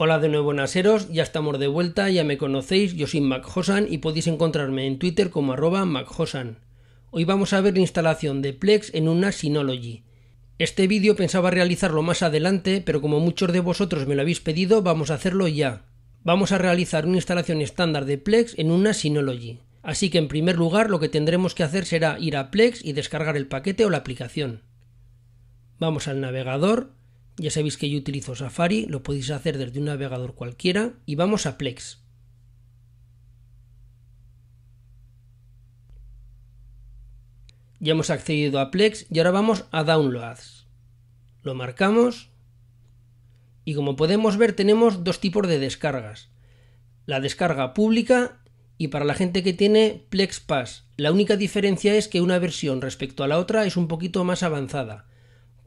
Hola de nuevo Naseros, ya estamos de vuelta, ya me conocéis, yo soy MacHosan y podéis encontrarme en Twitter como arroba MacHosan. Hoy vamos a ver la instalación de Plex en una Synology. Este vídeo pensaba realizarlo más adelante, pero como muchos de vosotros me lo habéis pedido, vamos a hacerlo ya. Vamos a realizar una instalación estándar de Plex en una Synology. Así que en primer lugar lo que tendremos que hacer será ir a Plex y descargar el paquete o la aplicación. Vamos al navegador, ya sabéis que yo utilizo Safari, lo podéis hacer desde un navegador cualquiera y vamos a Plex. Ya hemos accedido a Plex y ahora vamos a Downloads. Lo marcamos y como podemos ver tenemos dos tipos de descargas. La descarga pública y para la gente que tiene Plex Pass. La única diferencia es que una versión respecto a la otra es un poquito más avanzada.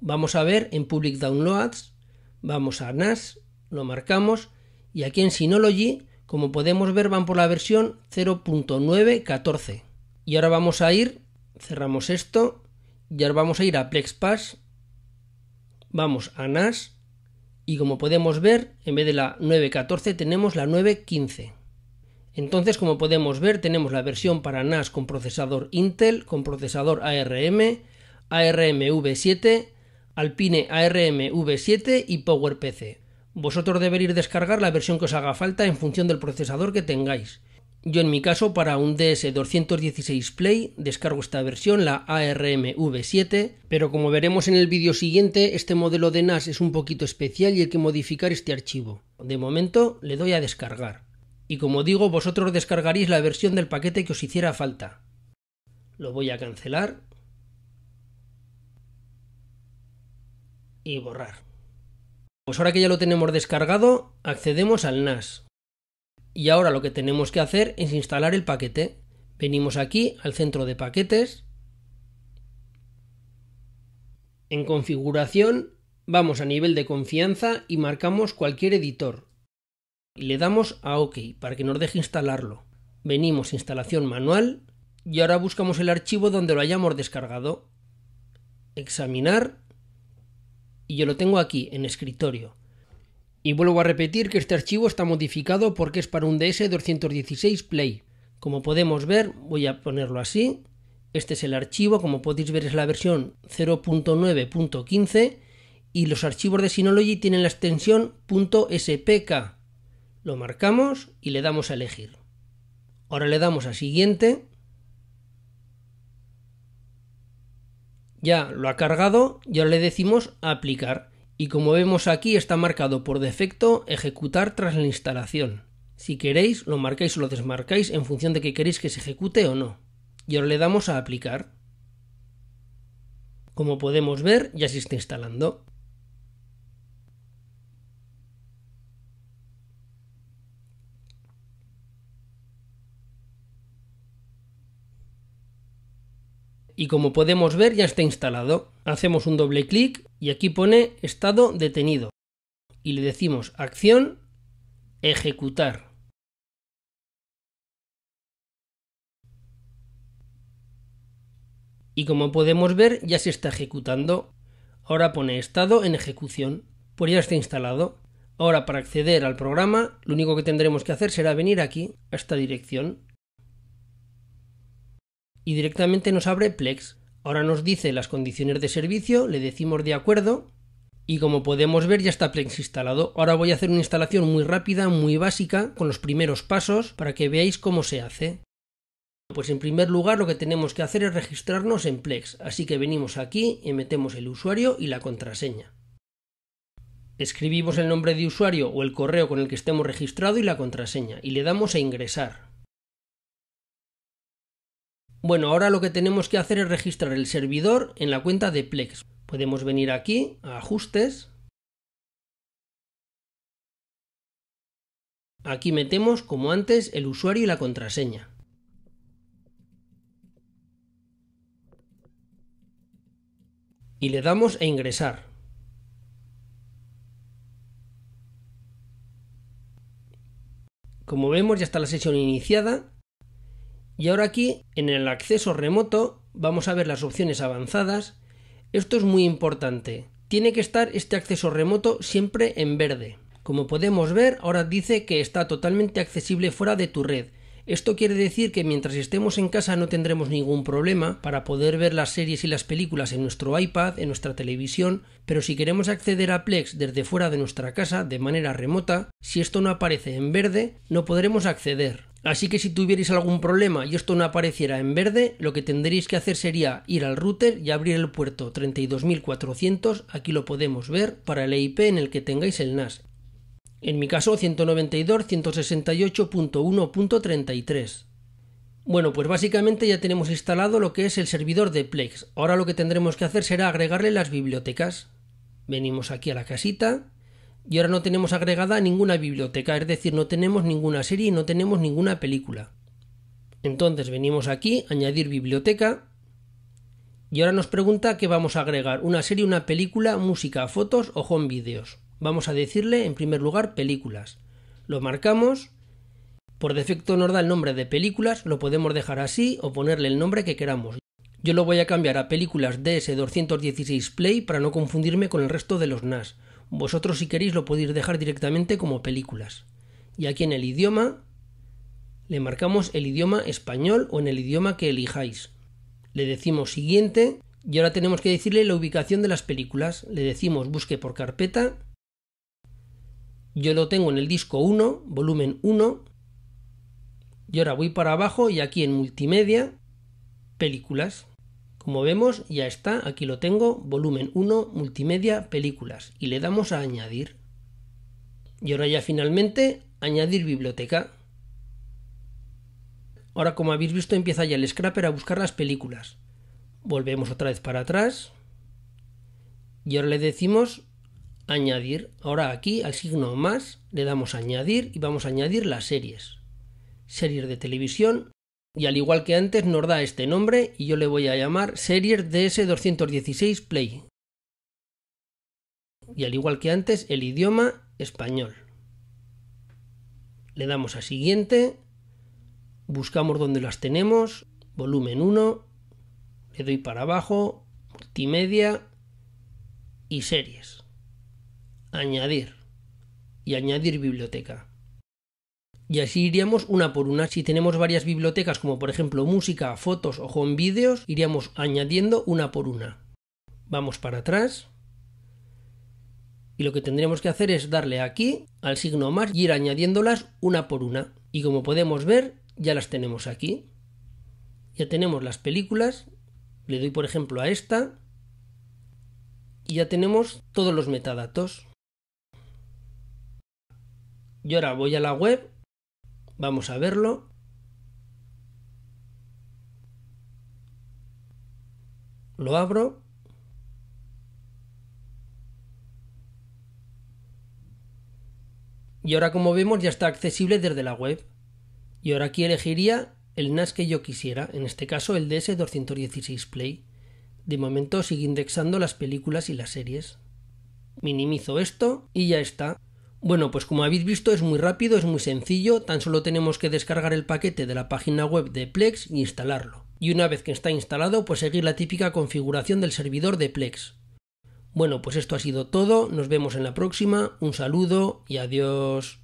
Vamos a ver en Public Downloads, vamos a NAS, lo marcamos y aquí en Synology, como podemos ver, van por la versión 0.914. Y ahora vamos a ir, cerramos esto y ahora vamos a ir a PlexPass, vamos a NAS y como podemos ver, en vez de la 9.14 tenemos la 9.15. Entonces, como podemos ver, tenemos la versión para NAS con procesador Intel, con procesador ARM, armv 7 Alpine armv 7 y PowerPC. Vosotros deberéis descargar la versión que os haga falta en función del procesador que tengáis. Yo en mi caso para un DS216 Play descargo esta versión, la armv 7 pero como veremos en el vídeo siguiente, este modelo de NAS es un poquito especial y hay que modificar este archivo. De momento le doy a descargar. Y como digo, vosotros descargaréis la versión del paquete que os hiciera falta. Lo voy a cancelar y borrar. Pues ahora que ya lo tenemos descargado, accedemos al NAS. Y ahora lo que tenemos que hacer es instalar el paquete. Venimos aquí al centro de paquetes. En configuración vamos a nivel de confianza y marcamos cualquier editor. Y le damos a OK para que nos deje instalarlo. Venimos instalación manual y ahora buscamos el archivo donde lo hayamos descargado. Examinar y yo lo tengo aquí en escritorio. Y vuelvo a repetir que este archivo está modificado porque es para un DS216 Play. Como podemos ver, voy a ponerlo así. Este es el archivo, como podéis ver es la versión 0.9.15 y los archivos de Synology tienen la extensión .spk. Lo marcamos y le damos a elegir. Ahora le damos a siguiente Ya lo ha cargado, y ahora le decimos aplicar. Y como vemos aquí está marcado por defecto ejecutar tras la instalación. Si queréis lo marcáis o lo desmarcáis en función de que queréis que se ejecute o no. Y ahora le damos a aplicar. Como podemos ver ya se está instalando. y como podemos ver ya está instalado. Hacemos un doble clic y aquí pone estado detenido y le decimos acción ejecutar. Y como podemos ver ya se está ejecutando. Ahora pone estado en ejecución, por pues ya está instalado. Ahora para acceder al programa lo único que tendremos que hacer será venir aquí a esta dirección y directamente nos abre Plex. Ahora nos dice las condiciones de servicio, le decimos de acuerdo y como podemos ver ya está Plex instalado. Ahora voy a hacer una instalación muy rápida, muy básica, con los primeros pasos para que veáis cómo se hace. Pues en primer lugar lo que tenemos que hacer es registrarnos en Plex, así que venimos aquí y metemos el usuario y la contraseña. Escribimos el nombre de usuario o el correo con el que estemos registrado y la contraseña y le damos a ingresar. Bueno, ahora lo que tenemos que hacer es registrar el servidor en la cuenta de Plex. Podemos venir aquí a Ajustes. Aquí metemos, como antes, el usuario y la contraseña. Y le damos a ingresar. Como vemos ya está la sesión iniciada y ahora aquí, en el acceso remoto, vamos a ver las opciones avanzadas. Esto es muy importante. Tiene que estar este acceso remoto siempre en verde. Como podemos ver, ahora dice que está totalmente accesible fuera de tu red. Esto quiere decir que mientras estemos en casa no tendremos ningún problema para poder ver las series y las películas en nuestro iPad, en nuestra televisión, pero si queremos acceder a Plex desde fuera de nuestra casa, de manera remota, si esto no aparece en verde, no podremos acceder. Así que si tuvierais algún problema y esto no apareciera en verde, lo que tendréis que hacer sería ir al router y abrir el puerto 32400, aquí lo podemos ver, para el e IP en el que tengáis el NAS. En mi caso 192.168.1.33. Bueno, pues básicamente ya tenemos instalado lo que es el servidor de Plex. Ahora lo que tendremos que hacer será agregarle las bibliotecas. Venimos aquí a la casita, y ahora no tenemos agregada ninguna biblioteca, es decir, no tenemos ninguna serie y no tenemos ninguna película. Entonces venimos aquí, añadir biblioteca, y ahora nos pregunta qué vamos a agregar, una serie, una película, música, fotos o home videos. Vamos a decirle en primer lugar películas. Lo marcamos, por defecto nos da el nombre de películas, lo podemos dejar así o ponerle el nombre que queramos. Yo lo voy a cambiar a películas DS216 Play para no confundirme con el resto de los NAS. Vosotros si queréis lo podéis dejar directamente como películas. Y aquí en el idioma le marcamos el idioma español o en el idioma que elijáis. Le decimos siguiente y ahora tenemos que decirle la ubicación de las películas. Le decimos busque por carpeta. Yo lo tengo en el disco 1, volumen 1. Y ahora voy para abajo y aquí en multimedia, películas. Como vemos, ya está, aquí lo tengo, volumen 1, multimedia, películas, y le damos a añadir. Y ahora ya finalmente, añadir biblioteca. Ahora, como habéis visto, empieza ya el scrapper a buscar las películas. Volvemos otra vez para atrás. Y ahora le decimos añadir. Ahora aquí, al signo más, le damos a añadir y vamos a añadir las series. Series de televisión, y al igual que antes nos da este nombre y yo le voy a llamar Series DS216 Play. Y al igual que antes el idioma español. Le damos a siguiente, buscamos donde las tenemos, volumen 1, le doy para abajo, multimedia y series. Añadir y añadir biblioteca. Y así iríamos una por una. Si tenemos varias bibliotecas, como por ejemplo música, fotos o home videos, iríamos añadiendo una por una. Vamos para atrás. Y lo que tendríamos que hacer es darle aquí al signo más y ir añadiéndolas una por una. Y como podemos ver, ya las tenemos aquí. Ya tenemos las películas. Le doy por ejemplo a esta. Y ya tenemos todos los metadatos. Y ahora voy a la web Vamos a verlo. Lo abro. Y ahora como vemos ya está accesible desde la web. Y ahora aquí elegiría el NAS que yo quisiera, en este caso el DS216 Play. De momento sigue indexando las películas y las series. Minimizo esto y ya está. Bueno, pues como habéis visto es muy rápido, es muy sencillo, tan solo tenemos que descargar el paquete de la página web de Plex y e instalarlo. Y una vez que está instalado, pues seguir la típica configuración del servidor de Plex. Bueno, pues esto ha sido todo, nos vemos en la próxima, un saludo y adiós.